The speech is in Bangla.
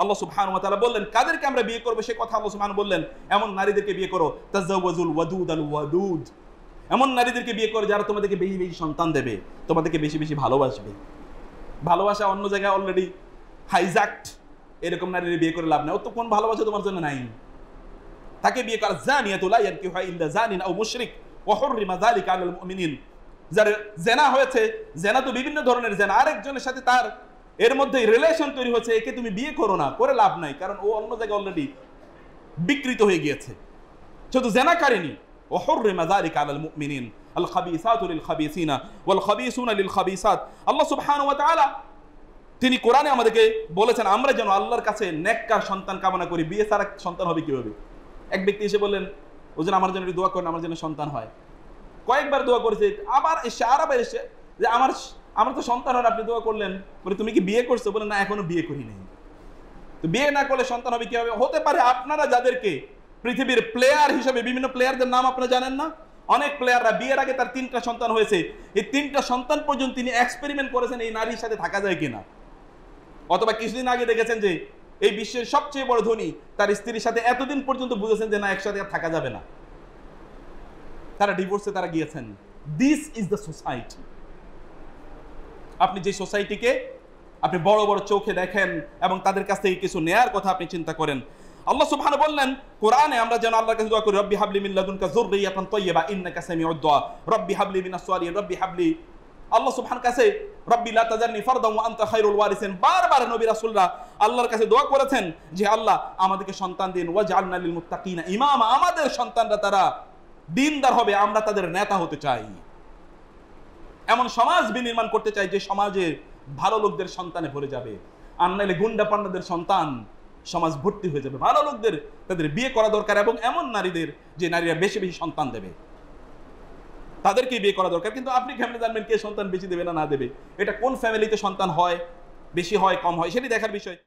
আল্লাহ সুবহান ওয়া তাআলা বললেন কাদেরকে আমরা বিয়ে করব সে কথা আল্লাহ সুবহান বললেন এমন নারীদেরকে বিয়ে করো তাজাওয়াজুল ওয়াদুদ আল ওয়াদুদ এমন নারীদেরকে বিয়ে করো যারা তোমাদেরকে বেশি বেশি সন্তান দেবে তোমাদেরকে বেশি বেশি ভালোবাসবে ভালোবাসা অন্য জায়গায় অলরেডি হাইজ্যাক্ট এরকম নারীদের বিয়ে করে লাভ নাই ও তো কোন ভালোবাসা তোমার জন্য নাই তাকে বিয়ে করা জানিয়াতুলা কি হয় ইল্লা জানিন আও মুশরিক ওহরিমা জালিকা আলাল মুমিনিন যার জেনা হয়েছে জেনা তো বিভিন্ন ধরনের জেনা আরেকজনের সাথে তার এর মধ্যে রিলেশন তৈরি হচ্ছে একে তুমি বিয়ে করো না করে লাভ নাই কারণ ও অন্য জায়গায় অলরেডি বিকৃত হয়ে গিয়েছে শুধু জেনা কারেনি وحرم ذلك على المؤمنين الخبيثات للخبيثين والخبيثون للخبيثات আল্লাহ সুবহানাহু ওয়া তাআলা তিনি কোরআনে আমাদেরকে বলেছেন আমরা যেন আল্লাহর কাছে নেককার সন্তান কামনা করি বিয়ে ছাড়া সন্তান হবে হবে এক ব্যক্তি এসে বললেন ও যেন আমার জন্য দোয়া করেন আমার যেন সন্তান হয় কয়েকবার দোয়া করেছে আবার এসে আরবে এসে যে আমার আমার তো সন্তান হলে আপনি দোয়া করলেন বলে তুমি কি বিয়ে করছো বলে না এখনো বিয়ে করি নাই তো বিয়ে না করলে সন্তান হবে কি হবে হতে পারে আপনারা যাদেরকে পৃথিবীর প্লেয়ার হিসেবে বিভিন্ন প্লেয়ারদের নাম আপনারা জানেন না অনেক প্লেয়াররা বিয়ের আগে তার তিনটা সন্তান হয়েছে এই তিনটা সন্তান পর্যন্ত তিনি এক্সপেরিমেন্ট করেছেন এই নারীর সাথে থাকা যায় কিনা অথবা কিছুদিন আগে দেখেছেন যে এই বিশ্বের সবচেয়ে বড় ধনী তার স্ত্রীর সাথে এতদিন পর্যন্ত বুঝেছেন যে না একসাথে আর থাকা যাবে না তারা ডিভোর্সে তারা গিয়েছেন দিস ইজ দ্য সোসাইটি আপনি যে সোসাইটিকে আপনি বড় বড় চোখে দেখেন এবং তাদের কাছ থেকে কিছু নেয়ার কথা আপনি চিন্তা করেন আল্লাহ সুবহান বললেন কোরআনে আমরা যেন আল্লাহর কাছে দোয়া করি রব্বি হাবলি মিন লাদুনকা যুররিয়াতান তাইয়্যিবা ইন্নাকা সামিউদ দোয়া রব্বি হাবলি মিন আসওয়ালিহিন রব্বি হাবলি আল্লাহ সুবহান কাছে রব্বি লা তাজারনি ফারদান ওয়া আনতা খায়রুল ওয়ারিসিন বারবার নবী রাসূলরা আল্লাহর কাছে দোয়া করেছেন যে আল্লাহ আমাদেরকে সন্তান দিন ওয়া জাআলনা লিল মুত্তাকিনা ইমাম আমাদের সন্তানরা তারা দিনদার হবে আমরা তাদের নেতা হতে চাই এমন সমাজ বিনির্মাণ করতে চাই যে সমাজে ভালো লোকদের সন্তানে ভরে যাবে আর নাইলে গুন্ডা পান্ডাদের সন্তান সমাজ ভর্তি হয়ে যাবে ভালো লোকদের তাদের বিয়ে করা দরকার এবং এমন নারীদের যে নারীরা বেশি বেশি সন্তান দেবে তাদেরকে বিয়ে করা দরকার কিন্তু আপনি ফ্যামিলি জানবেন কে সন্তান বেশি দেবে না না দেবে এটা কোন ফ্যামিলিতে সন্তান হয় বেশি হয় কম হয় সেটি দেখার বিষয়